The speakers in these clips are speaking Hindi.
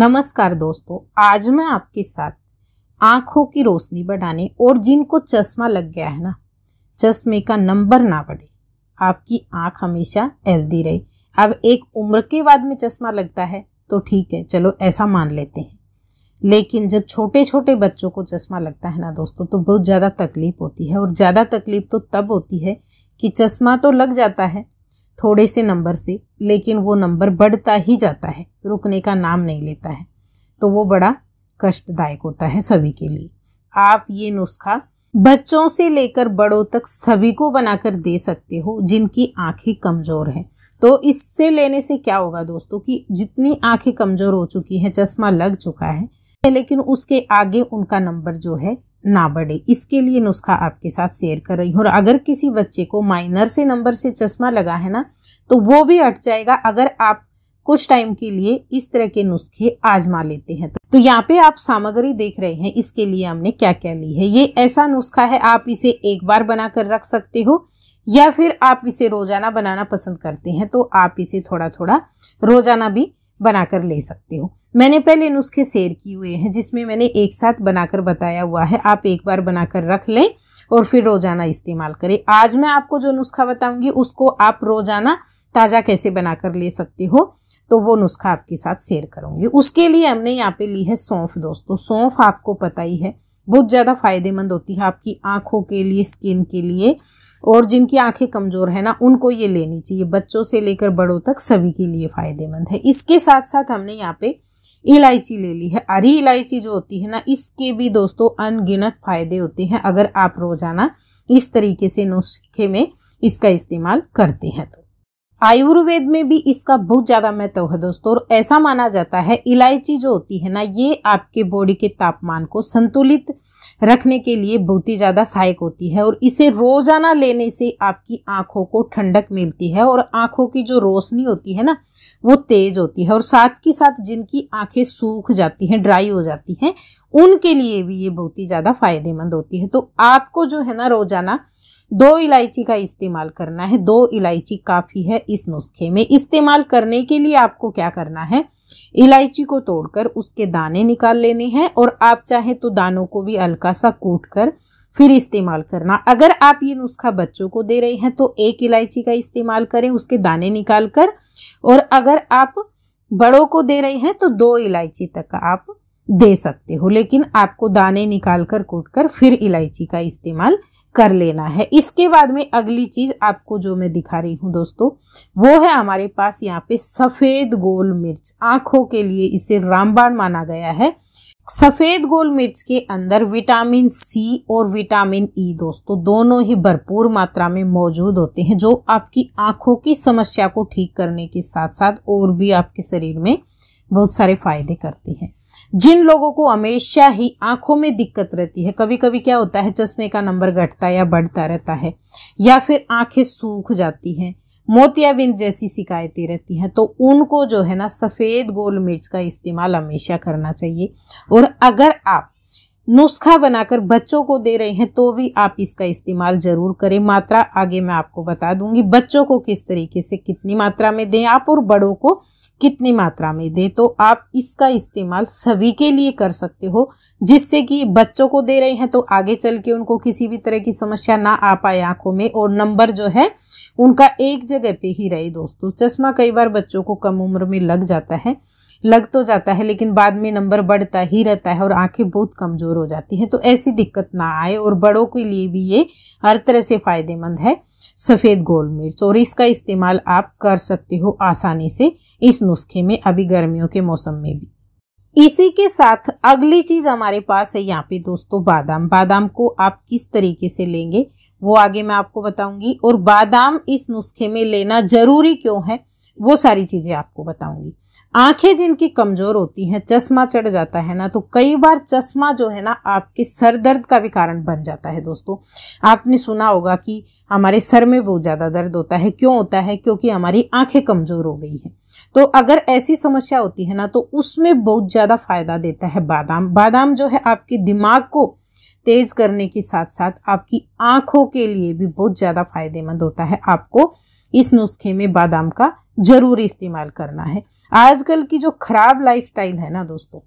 नमस्कार दोस्तों आज मैं आपके साथ आँखों की रोशनी बढ़ाने और जिनको चश्मा लग गया है ना चश्मे का नंबर ना बढ़े आपकी आँख हमेशा हेल्दी रहे अब एक उम्र के बाद में चश्मा लगता है तो ठीक है चलो ऐसा मान लेते हैं लेकिन जब छोटे छोटे बच्चों को चश्मा लगता है ना दोस्तों तो बहुत ज़्यादा तकलीफ होती है और ज़्यादा तकलीफ तो तब होती है कि चश्मा तो लग जाता है थोड़े से नंबर से लेकिन वो नंबर बढ़ता ही जाता है रुकने का नाम नहीं लेता है तो वो बड़ा कष्टदायक होता है सभी के लिए आप ये नुस्खा बच्चों से लेकर बड़ों तक सभी को बनाकर दे सकते हो जिनकी आंखें कमज़ोर हैं तो इससे लेने से क्या होगा दोस्तों कि जितनी आंखें कमज़ोर हो चुकी हैं चश्मा लग चुका है लेकिन उसके आगे उनका नंबर जो है ना बढ़े इसके लिए नुस्खा आपके साथ शेयर कर रही हूँ और अगर किसी बच्चे को माइनर से नंबर से चश्मा लगा है ना तो वो भी अट जाएगा अगर आप कुछ टाइम के लिए इस तरह के नुस्खे आजमा लेते हैं तो, तो यहाँ पे आप सामग्री देख रहे हैं इसके लिए हमने क्या क्या ली है ये ऐसा नुस्खा है आप इसे एक बार बना कर रख सकते हो या फिर आप इसे रोजाना बनाना पसंद करते हैं तो आप इसे थोड़ा थोड़ा रोजाना भी बनाकर ले सकते हो मैंने पहले नुस्खे शेयर किए हुए हैं जिसमें मैंने एक साथ बनाकर बताया हुआ है आप एक बार बनाकर रख लें और फिर रोज़ाना इस्तेमाल करें आज मैं आपको जो नुस्खा बताऊंगी उसको आप रोज़ाना ताज़ा कैसे बनाकर ले सकते हो तो वो नुस्खा आपके साथ शेयर करूंगी उसके लिए हमने यहाँ पे ली है सौंफ दोस्तों सौंफ आपको पता ही है बहुत ज़्यादा फायदेमंद होती है आपकी आँखों के लिए स्किन के लिए और जिनकी आंखें कमज़ोर है ना उनको ये लेनी चाहिए बच्चों से लेकर बड़ों तक सभी के लिए फ़ायदेमंद है इसके साथ साथ हमने यहाँ पे इलायची ले ली है हरी इलायची जो होती है ना इसके भी दोस्तों अनगिनत फ़ायदे होते हैं अगर आप रोज़ाना इस तरीके से नुस्खे में इसका इस्तेमाल करते हैं तो आयुर्वेद में भी इसका बहुत ज़्यादा महत्व है दोस्तों और ऐसा माना जाता है इलायची जो होती है ना ये आपके बॉडी के तापमान को संतुलित रखने के लिए बहुत ही ज़्यादा सहायक होती है और इसे रोज़ाना लेने से आपकी आँखों को ठंडक मिलती है और आँखों की जो रोशनी होती है ना वो तेज़ होती है और साथ के साथ जिनकी आँखें सूख जाती हैं ड्राई हो जाती हैं उनके लिए भी ये बहुत ही ज़्यादा फायदेमंद होती है तो आपको जो है ना रोज़ाना दो इलायची का इस्तेमाल करना है दो इलायची काफ़ी है इस नुस्खे में इस्तेमाल करने के लिए आपको क्या करना है इलायची को तोड़कर उसके दाने निकाल लेने हैं और आप चाहें तो दानों को भी हल्का सा कूट कर फिर इस्तेमाल करना अगर आप ये नुस्खा बच्चों को दे रहे हैं तो एक इलायची का इस्तेमाल करें उसके दाने निकाल कर और अगर आप बड़ों को दे रहे हैं तो दो इलायची तक आप दे सकते हो लेकिन आपको दाने निकाल कर कूट कर फिर इलायची का इस्तेमाल कर लेना है इसके बाद में अगली चीज़ आपको जो मैं दिखा रही हूँ दोस्तों वो है हमारे पास यहाँ पे सफ़ेद गोल मिर्च आंखों के लिए इसे रामबाण माना गया है सफ़ेद गोल मिर्च के अंदर विटामिन सी और विटामिन ई e दोस्तों दोनों ही भरपूर मात्रा में मौजूद होते हैं जो आपकी आंखों की समस्या को ठीक करने के साथ साथ और भी आपके शरीर में बहुत सारे फायदे करते हैं जिन लोगों को हमेशा ही आंखों में दिक्कत रहती है कभी कभी क्या होता है चश्मे का नंबर घटता या बढ़ता रहता है या फिर आंखें सूख जाती हैं मोतियाबिंद जैसी शिकायतें रहती हैं तो उनको जो है ना सफ़ेद गोल मिर्च का इस्तेमाल हमेशा करना चाहिए और अगर आप नुस्खा बनाकर बच्चों को दे रहे हैं तो भी आप इसका इस्तेमाल ज़रूर करें मात्रा आगे मैं आपको बता दूंगी बच्चों को किस तरीके से कितनी मात्रा में दें आप और बड़ों को कितनी मात्रा में दे तो आप इसका इस्तेमाल सभी के लिए कर सकते हो जिससे कि बच्चों को दे रहे हैं तो आगे चल के उनको किसी भी तरह की समस्या ना आ पाए आंखों में और नंबर जो है उनका एक जगह पे ही रहे दोस्तों चश्मा कई बार बच्चों को कम उम्र में लग जाता है लग तो जाता है लेकिन बाद में नंबर बढ़ता ही रहता है और आंखें बहुत कमज़ोर हो जाती हैं तो ऐसी दिक्कत ना आए और बड़ों के लिए भी ये हर तरह से फ़ायदेमंद है सफ़ेद गोल मिर्च और इसका इस्तेमाल आप कर सकते हो आसानी से इस नुस्खे में अभी गर्मियों के मौसम में भी इसी के साथ अगली चीज़ हमारे पास है यहाँ पे दोस्तों बादाम बादाम को आप किस तरीके से लेंगे वो आगे मैं आपको बताऊंगी और बादाम इस नुस्खे में लेना ज़रूरी क्यों है वो सारी चीज़ें आपको बताऊंगी आंखें जिनकी कमज़ोर होती हैं चश्मा चढ़ जाता है ना तो कई बार चश्मा जो है ना आपके सर दर्द का भी कारण बन जाता है दोस्तों आपने सुना होगा कि हमारे सर में बहुत ज़्यादा दर्द होता है क्यों होता है क्योंकि हमारी आंखें कमज़ोर हो गई है तो अगर ऐसी समस्या होती है ना तो उसमें बहुत ज़्यादा फायदा देता है बादाम बादाम जो है आपके दिमाग को तेज़ करने के साथ साथ आपकी आंखों के लिए भी बहुत ज़्यादा फायदेमंद होता है आपको इस नुस्खे में बादाम का जरूर इस्तेमाल करना है आजकल की जो खराब लाइफस्टाइल है ना दोस्तों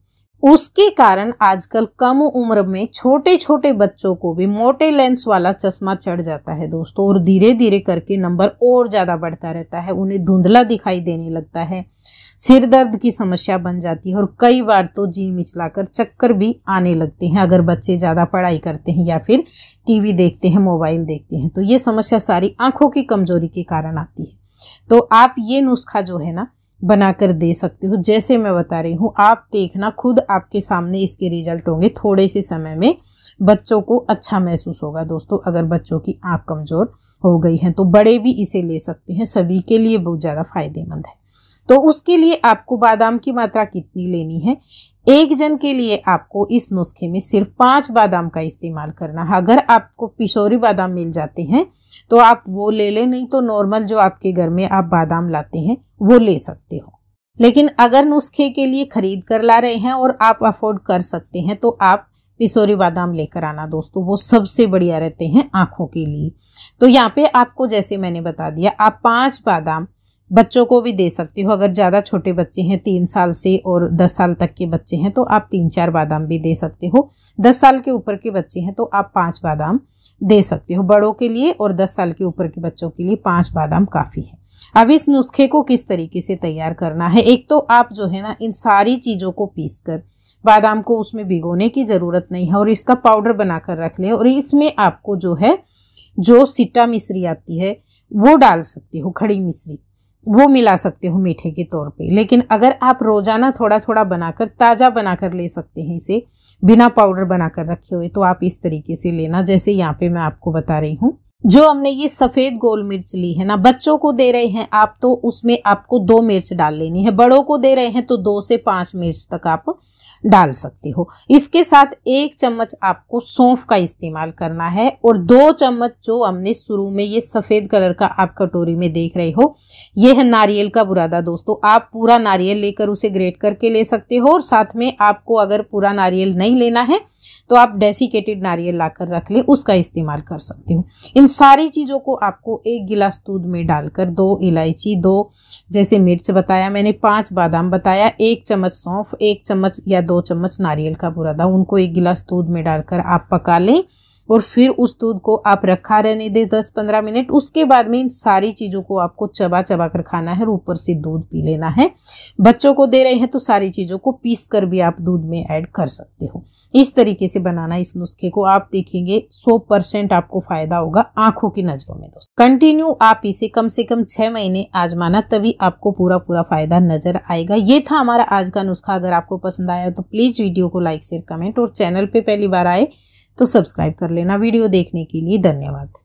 उसके कारण आजकल कम उम्र में छोटे छोटे बच्चों को भी मोटे लेंस वाला चश्मा चढ़ जाता है दोस्तों और धीरे धीरे करके नंबर और ज़्यादा बढ़ता रहता है उन्हें धुंधला दिखाई देने लगता है सिर दर्द की समस्या बन जाती है और कई बार तो जी मिचलाकर चक्कर भी आने लगते हैं अगर बच्चे ज़्यादा पढ़ाई करते हैं या फिर टीवी देखते हैं मोबाइल देखते हैं तो ये समस्या सारी आंखों की कमजोरी के कारण आती है तो आप ये नुस्खा जो है ना बनाकर दे सकते हो जैसे मैं बता रही हूँ आप देखना खुद आपके सामने इसके रिजल्ट होंगे थोड़े से समय में बच्चों को अच्छा महसूस होगा दोस्तों अगर बच्चों की आँख कमज़ोर हो गई है तो बड़े भी इसे ले सकते हैं सभी के लिए बहुत ज़्यादा फायदेमंद है तो उसके लिए आपको बादाम की मात्रा कितनी लेनी है एक जन के लिए आपको इस नुस्खे में सिर्फ पाँच बादाम का इस्तेमाल करना है अगर आपको पिशोरी बादाम मिल जाते हैं तो आप वो ले लें नहीं तो नॉर्मल जो आपके घर में आप बादाम लाते हैं वो ले सकते हो लेकिन अगर नुस्खे के लिए खरीद कर ला रहे हैं और आप अफोर्ड कर सकते हैं तो आप पिसोरी बादाम लेकर आना दोस्तों वो सबसे बढ़िया रहते हैं आँखों के लिए तो यहाँ पे आपको जैसे मैंने बता दिया आप पाँच बादाम बच्चों को भी दे सकती हो अगर ज़्यादा छोटे बच्चे हैं तीन साल से और दस साल तक के बच्चे हैं तो आप तीन चार बादाम भी दे सकते हो दस साल के ऊपर के बच्चे हैं तो आप पाँच बादाम दे सकते हो बड़ों के लिए और दस साल के ऊपर के बच्चों के लिए पाँच बादाम काफ़ी है अब इस नुस्खे को किस तरीके से तैयार करना है एक तो आप जो है ना इन सारी चीज़ों को पीस कर बादाम को उसमें भिगोने की ज़रूरत नहीं है और इसका पाउडर बनाकर रख लें और इसमें आपको जो है जो सिट्टा मिश्री आती है वो डाल सकते हो खड़ी मिश्री वो मिला सकते हो मीठे के तौर पे लेकिन अगर आप रोज़ाना थोड़ा थोड़ा बनाकर ताज़ा बनाकर ले सकते हैं इसे बिना पाउडर बनाकर रखे हुए तो आप इस तरीके से लेना जैसे यहाँ पे मैं आपको बता रही हूँ जो हमने ये सफ़ेद गोल मिर्च ली है ना बच्चों को दे रहे हैं आप तो उसमें आपको दो मिर्च डाल लेनी है बड़ों को दे रहे हैं तो दो से पाँच मिर्च तक आप डाल सकते हो इसके साथ एक चम्मच आपको सौंफ का इस्तेमाल करना है और दो चम्मच जो हमने शुरू में ये सफ़ेद कलर का आप कटोरी में देख रहे हो ये है नारियल का बुरादा दोस्तों आप पूरा नारियल लेकर उसे ग्रेट करके ले सकते हो और साथ में आपको अगर पूरा नारियल नहीं लेना है तो आप डेसिकेटेड नारियल लाकर रख ले उसका इस्तेमाल कर सकते हो इन सारी चीज़ों को आपको एक गिलास दूध में डालकर दो इलायची दो जैसे मिर्च बताया मैंने पांच बादाम बताया एक चम्मच सौंफ एक चम्मच या दो चम्मच नारियल का बुरादा उनको एक गिलास दूध में डालकर आप पका लें और फिर उस दूध को आप रखा रहने दें दस पंद्रह मिनट उसके बाद में इन सारी चीज़ों को आपको चबा चबा कर खाना है और ऊपर से दूध पी लेना है बच्चों को दे रहे हैं तो सारी चीज़ों को पीस कर भी आप दूध में ऐड कर सकते हो इस तरीके से बनाना इस नुस्खे को आप देखेंगे 100 परसेंट आपको फायदा होगा आंखों की नजरों में दोस्तों कंटिन्यू आप इसे कम से कम छह महीने आजमाना तभी आपको पूरा पूरा फायदा नजर आएगा ये था हमारा आज का नुस्खा अगर आपको पसंद आया तो प्लीज वीडियो को लाइक शेयर कमेंट और चैनल पर पहली बार आए तो सब्सक्राइब कर लेना वीडियो देखने के लिए धन्यवाद